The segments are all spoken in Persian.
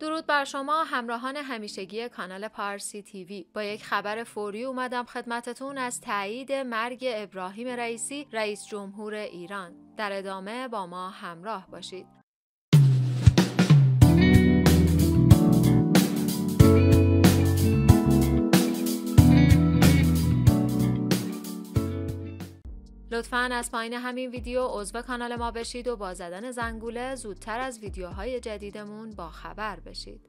درود بر شما همراهان همیشگی کانال پارسی تیوی با یک خبر فوری اومدم خدمتتون از تایید مرگ ابراهیم رئیسی رئیس جمهور ایران در ادامه با ما همراه باشید لطفا از پایین همین ویدیو عضو کانال ما بشید و با زدن زنگوله زودتر از ویدیوهای جدیدمون با خبر بشید.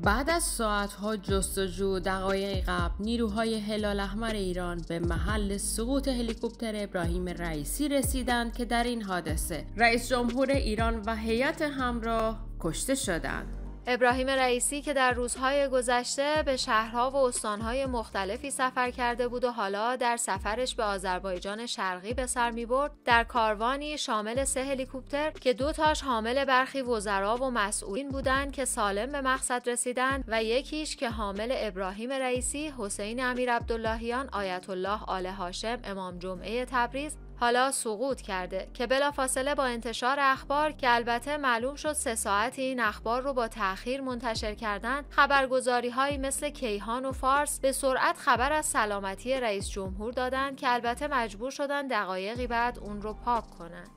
بعد از ساعتها جستجو دقایق قبل نیروهای هلال احمر ایران به محل سقوط هلیکوپتر ابراهیم رئیسی رسیدند که در این حادثه رئیس جمهور ایران و هیئت همراه کشته شدند. ابراهیم رئیسی که در روزهای گذشته به شهرها و استانهای مختلفی سفر کرده بود و حالا در سفرش به آذربایجان شرقی به سر می برد در کاروانی شامل سه هلیکوپتر که دو تاش حامل برخی وزرا و مسئولین بودند که سالم به مقصد رسیدند و یکیش که حامل ابراهیم رئیسی، حسین امیر عبداللهیان، آیت الله آل هاشم، امام جمعه تبریز حالا سقوط کرده که بلافاصله با انتشار اخبار که البته معلوم شد سه ساعتی این اخبار رو با تاخیر منتشر کردن خبرگزاری هایی مثل کیهان و فارس به سرعت خبر از سلامتی رئیس جمهور دادند که البته مجبور شدن دقایقی بعد اون رو پاک کنند.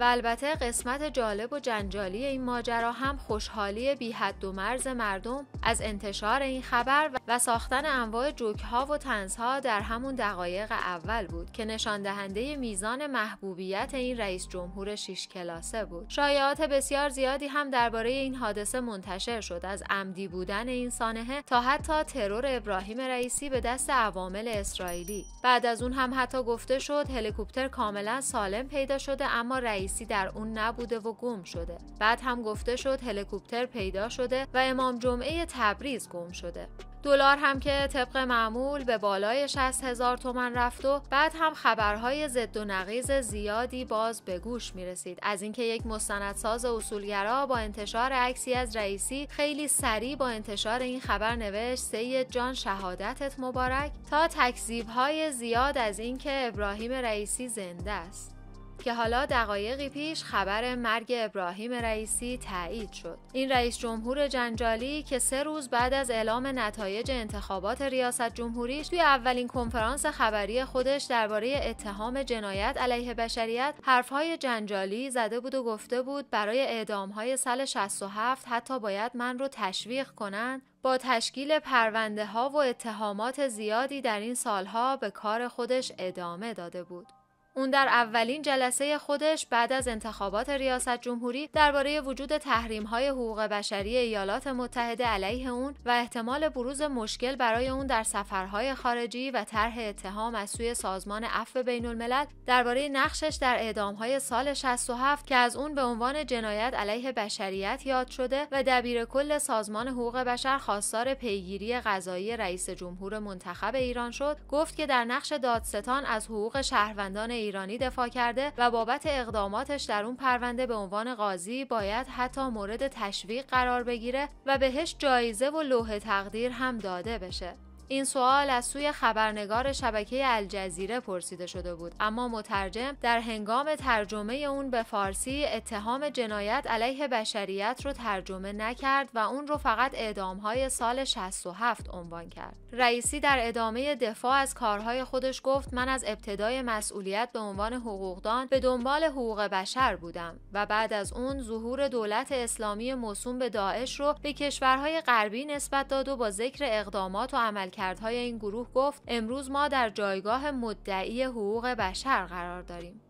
و البته قسمت جالب و جنجالی این ماجرا هم خوشحالی بی حد و مرز مردم از انتشار این خبر و ساختن انواع جوک ها و تنز ها در همون دقایق اول بود که نشان دهنده میزان محبوبیت این رئیس جمهور شیش کلاسه بود شایعات بسیار زیادی هم درباره این حادثه منتشر شد از عمدی بودن این سانحه تا حتی ترور ابراهیم رئیسی به دست عوامل اسرائیلی بعد از اون هم حتی گفته شد هلیکوپتر کاملا سالم پیدا شده اما رئیس رئیسی در اون نبوده و گم شده بعد هم گفته شد هلیکوپتر پیدا شده و امام جمعه تبریز گم شده دلار هم که طبق معمول به بالای 60 هزار تومن رفت و بعد هم خبرهای ضد و نقیز زیادی باز به گوش می رسید از اینکه یک مستندساز اصولگرا با انتشار عکسی از رئیسی خیلی سریع با انتشار این خبر نوشت سید جان شهادتت مبارک تا تکذیب های زیاد از اینکه ابراهیم رئیسی زنده است که حالا دقایقی پیش خبر مرگ ابراهیم رئیسی تایید شد این رئیس جمهور جنجالی که سه روز بعد از اعلام نتایج انتخابات ریاست جمهوری توی اولین کنفرانس خبری خودش درباره اتهام جنایت علیه بشریت حرفهای جنجالی زده بود و گفته بود برای اعدامهای سال 67 حتی باید من رو تشویق کنند با تشکیل پرونده ها و اتهامات زیادی در این سالها به کار خودش ادامه داده بود. اون در اولین جلسه خودش بعد از انتخابات ریاست جمهوری درباره وجود تحریم های حقوق بشری ایالات متحده علیه اون و احتمال بروز مشکل برای اون در سفرهای خارجی و طرح اتهام از سوی سازمان عفو بین الملل درباره نقشش در های سال 67 که از اون به عنوان جنایت علیه بشریت یاد شده و دبیر کل سازمان حقوق بشر خواستار پیگیری قضایی رئیس جمهور منتخب ایران شد گفت که در نقش دادستان از حقوق شهروندان ایرانی دفاع کرده و بابت اقداماتش در اون پرونده به عنوان قاضی باید حتی مورد تشویق قرار بگیره و بهش جایزه و لوح تقدیر هم داده بشه این سوال از سوی خبرنگار شبکه الجزیره پرسیده شده بود اما مترجم در هنگام ترجمه اون به فارسی اتهام جنایت علیه بشریت رو ترجمه نکرد و اون رو فقط اعدامهای سال 67 عنوان کرد رئیسی در ادامه دفاع از کارهای خودش گفت من از ابتدای مسئولیت به عنوان حقوقدان به دنبال حقوق بشر بودم و بعد از اون ظهور دولت اسلامی موسوم به داعش رو به کشورهای غربی نسبت داد و با ذکر اقدامات و عمل های این گروه گفت امروز ما در جایگاه مدعی حقوق بشر قرار داریم.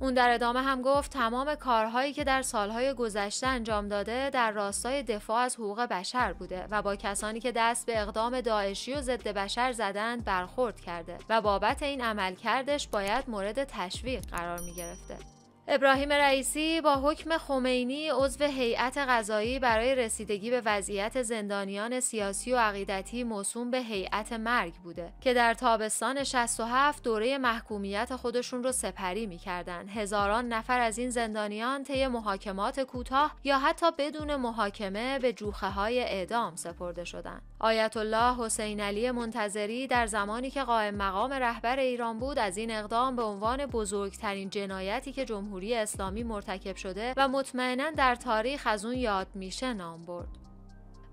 اون در ادامه هم گفت تمام کارهایی که در سالهای گذشته انجام داده در راستای دفاع از حقوق بشر بوده و با کسانی که دست به اقدام داعشی و ضد بشر زدند برخورد کرده و بابت این عملکردش باید مورد تشویق قرار می گرفته. ابراهیم رئیسی با حکم خمینی عضو هیئت قضایی برای رسیدگی به وضعیت زندانیان سیاسی و عقیدتی موسوم به هیئت مرگ بوده که در تابستان 67 دوره محکومیت خودشون رو سپری میکردن هزاران نفر از این زندانیان طی محاکمات کوتاه یا حتی بدون محاکمه به جوخه های اعدام سپرده شدند. آیت الله حسین علی منتظری در زمانی که قائم مقام رهبر ایران بود از این اقدام به عنوان بزرگترین جنایتی که جمهور جمهوری اسلامی مرتکب شده و مطمئنا در تاریخ از اون یاد میشه نام برد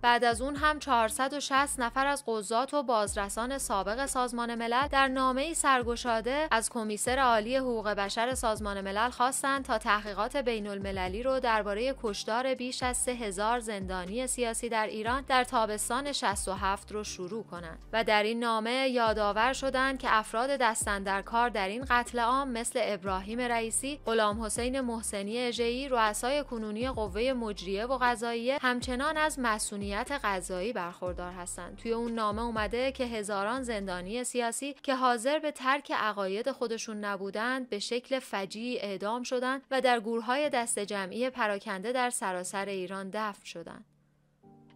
بعد از اون هم 460 نفر از قضات و بازرسان سابق سازمان ملل در نامهای سرگشاده از کمیسر عالی حقوق بشر سازمان ملل خواستند تا تحقیقات بین المللی رو درباره کشدار بیش از 3000 زندانی سیاسی در ایران در تابستان 67 رو شروع کنند و در این نامه یادآور شدند که افراد دستندرکار در این قتل عام مثل ابراهیم رئیسی، غلام حسین محسنی اژه‌ای، رؤسای کنونی قوه مجریه و قضاییه همچنان از مسئولیت امنیت غذایی برخوردار هستند توی اون نامه اومده که هزاران زندانی سیاسی که حاضر به ترک عقاید خودشون نبودند به شکل فجی اعدام شدند و در گورهای دست جمعی پراکنده در سراسر ایران دفن شدند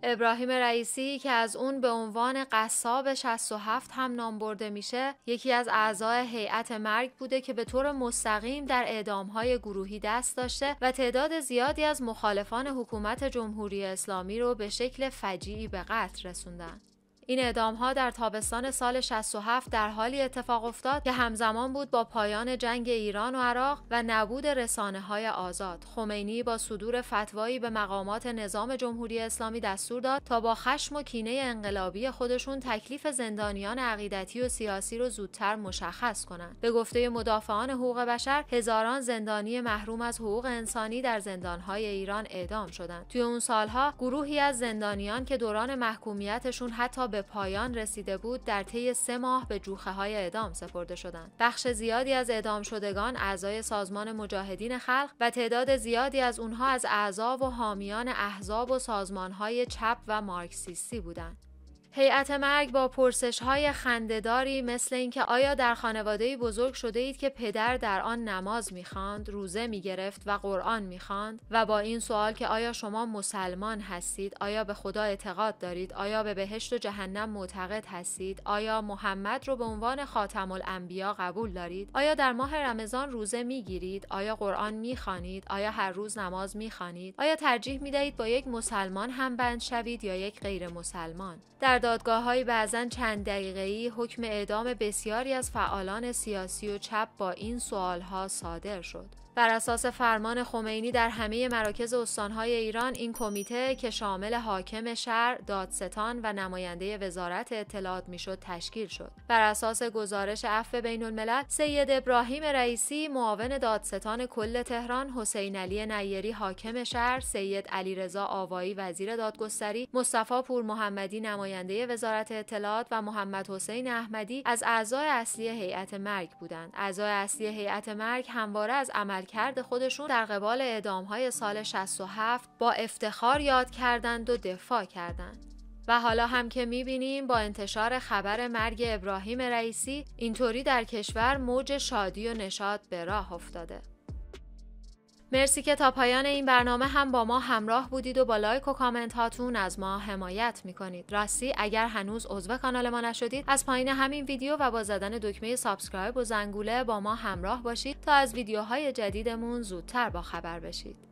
ابراهیم رئیسی که از اون به عنوان قصاب 67 هم نام برده میشه یکی از اعضای هیئت مرگ بوده که به طور مستقیم در اعدامهای گروهی دست داشته و تعداد زیادی از مخالفان حکومت جمهوری اسلامی رو به شکل فجیعی به قتل رسوندن این اعدام ها در تابستان سال 67 در حالی اتفاق افتاد که همزمان بود با پایان جنگ ایران و عراق و نبود رسانه های آزاد خمینی با صدور فتوایی به مقامات نظام جمهوری اسلامی دستور داد تا با خشم و کینه انقلابی خودشون تکلیف زندانیان عقیدتی و سیاسی رو زودتر مشخص کنند به گفته مدافعان حقوق بشر هزاران زندانی محروم از حقوق انسانی در زندانهای ایران اعدام شدند توی اون سالها گروهی از زندانیان که دوران محکومیتشون حتی به به پایان رسیده بود در طی سه ماه به جوخه های اعدام سپرده شدند بخش زیادی از اعدام شدگان اعضای سازمان مجاهدین خلق و تعداد زیادی از اونها از اعضا و حامیان احزاب و سازمان های چپ و مارکسیستی بودند هیئت مرگ با پرسش های خندهداری مثل اینکه آیا در خانواده بزرگ شده اید که پدر در آن نماز میخواند، روزه میگرفت و قرآن میخواند و با این سوال که آیا شما مسلمان هستید، آیا به خدا اعتقاد دارید، آیا به بهشت و جهنم معتقد هستید، آیا محمد رو به عنوان خاتم الانبیا قبول دارید، آیا در ماه رمضان روزه میگیرید، آیا قرآن میخوانید، آیا هر روز نماز میخوانید، آیا ترجیح میدهید با یک مسلمان هم بند شوید یا یک غیر مسلمان؟ در دادگاه های بعضن چند دقیقه ای حکم اعدام بسیاری از فعالان سیاسی و چپ با این سوال ها صادر شد. بر اساس فرمان خمینی در همه مراکز استانهای ایران این کمیته که شامل حاکم شهر، دادستان و نماینده وزارت اطلاعات میشد تشکیل شد. بر اساس گزارش عفو بین الملل، سید ابراهیم رئیسی معاون دادستان کل تهران، حسین علی نیری حاکم شهر، سید رضا آوایی وزیر دادگستری، مصطفی پور محمدی نماینده وزارت اطلاعات و محمد حسین احمدی از اعضای اصلی هیئت مرگ بودند. اعضای اصلی هیئت مرگ همواره از عمل عملکرد خودشون در قبال های سال 67 با افتخار یاد کردند و دفاع کردند. و حالا هم که میبینیم با انتشار خبر مرگ ابراهیم رئیسی اینطوری در کشور موج شادی و نشاد به راه افتاده. مرسی که تا پایان این برنامه هم با ما همراه بودید و با لایک و کامنت هاتون از ما حمایت میکنید راستی اگر هنوز عضو کانال ما نشدید از پایین همین ویدیو و با زدن دکمه سابسکرایب و زنگوله با ما همراه باشید تا از ویدیوهای جدیدمون زودتر با خبر بشید